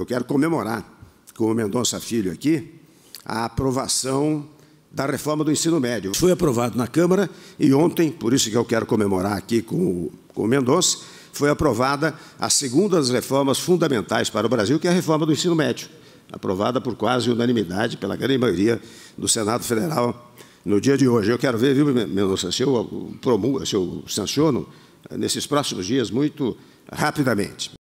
eu quero comemorar com o Mendonça Filho aqui a aprovação da reforma do ensino médio. Foi aprovado na Câmara e ontem, por isso que eu quero comemorar aqui com o, com o Mendonça, foi aprovada a segunda das reformas fundamentais para o Brasil, que é a reforma do ensino médio, aprovada por quase unanimidade pela grande maioria do Senado Federal no dia de hoje. Eu quero ver, viu, Mendonça, se eu, promulga, se eu sanciono nesses próximos dias muito rapidamente.